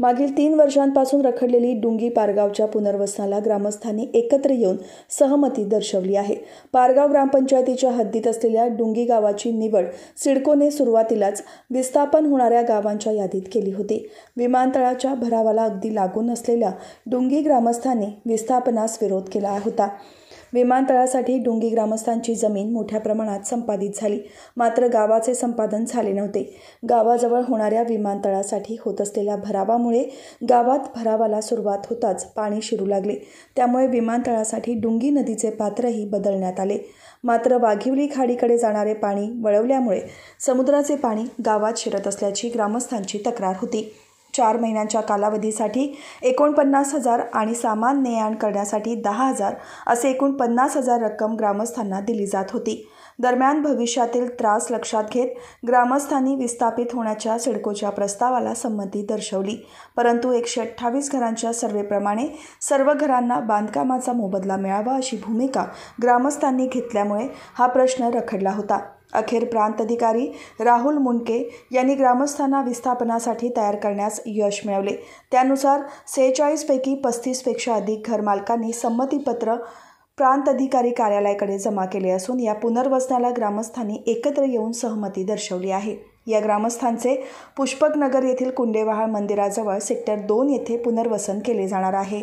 मागील तीन वर्षांपासून रखडलेली डुंगी पारगावच्या पुनर्वसनाला ग्रामस्थांनी एकत्र येऊन सहमती दर्शवली आहे पारगाव ग्रामपंचायतीच्या हद्दीत असलेल्या डुंगी गावाची निवड सिडकोने सुरुवातीलाच विस्थापन होणाऱ्या गावांच्या यादीत केली होती विमानतळाच्या भरावाला अगदी लागून असलेल्या डुंगी ग्रामस्थांनी विस्थापनास विरोध केला होता विमानतळासाठी डोंगी ग्रामस्थांची जमीन मोठ्या प्रमाणात संपादित झाली मात्र गावाचे संपादन झाले नव्हते गावाजवळ होणाऱ्या विमानतळासाठी होत असलेल्या भरावामुळे गावात भरावाला सुरुवात होताच पाणी शिरू लागले त्यामुळे विमानतळासाठी डुंगी नदीचे पात्रही बदलण्यात आले मात्र वाघिवली खाडीकडे जाणारे पाणी वळवल्यामुळे समुद्राचे पाणी गावात शिरत असल्याची ग्रामस्थांची तक्रार होती चार महिन्यांच्या कालावधीसाठी एकोणपन्नास हजार आणि सामान ने आण करण्यासाठी दहा हजार असे एकूण पन्नास हजार रक्कम ग्रामस्थांना दिली जात होती दरम्यान भविष्यातील त्रास लक्षात घेत ग्रामस्थांनी विस्थापित होण्याच्या सिडकोच्या प्रस्तावाला संमती दर्शवली परंतु एकशे अठ्ठावीस घरांच्या सर्वेप्रमाणे सर्व घरांना बांधकामाचा मोबदला मिळावा अशी भूमिका ग्रामस्थांनी घेतल्यामुळे हा प्रश्न रखडला होता अखेर अधिकारी राहुल मुंडके यांनी ग्रामस्थांना विस्थापनासाठी तयार करण्यास यश मिळवले त्यानुसार सेहेचाळीसपैकी पस्तीसपेक्षा अधिक घरमालकांनी संमतीपत्र अधिकारी कार्यालयाकडे जमा केले असून या पुनर्वसनाला ग्रामस्थांनी एकत्र येऊन सहमती दर्शवली आहे या ग्रामस्थांचे पुष्पकनगर येथील कुंडेवाहाळ मंदिराजवळ सेक्टर दोन येथे पुनर्वसन केले जाणार आहे